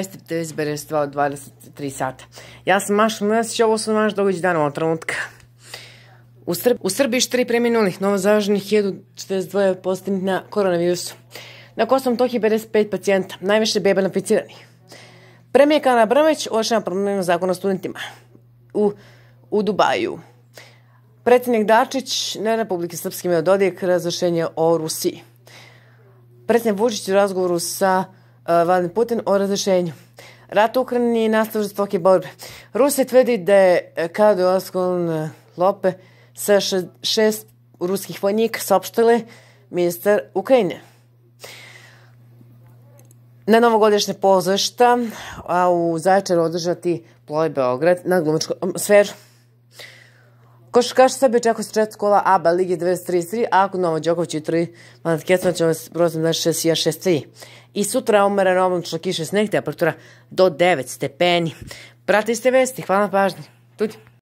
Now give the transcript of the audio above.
Jeste izberenstva od 23 sata. Ja sam Maša Mojasić, ovo su naš događaj dana od trenutka. U, Srb u Srbiji 4 preminulih, novozaraženih zaraženih 1042 postavnih na koronavirusu. Na Kosovo Metohiji 55 pacijenta, najviše beba naficiranih. Premijer Kana Abramović uočena promjena zakona o studentima u, u Dubaju. Predsjednik Dačić na Republike Srpske imeo dodijek razrešenje o Rusiji. Predsjednik Vučić u razgovoru sa Vladimir Putin o razrešenju. Rat u Ukrajini nastav žestoke borbe. Rusija tvrdi da je e, kada je oskon e, lope sa šest ruskih vojnika saopštile ministar Ukrajine. Na novogodišnje pozvešta, a u Zaječaru održati Ploj Beograd na glumačkom sferu. Koškaš Srbije čeka se četiri kola ABA Ligi 233, a Novo Đoković i 3 Manat Kecman će vas brozim 26 6 3 I sutra umeren oblačno kiše sneg, temperatura do 9 stepeni. Pratite vesti, hvala na pažnji. Tudi.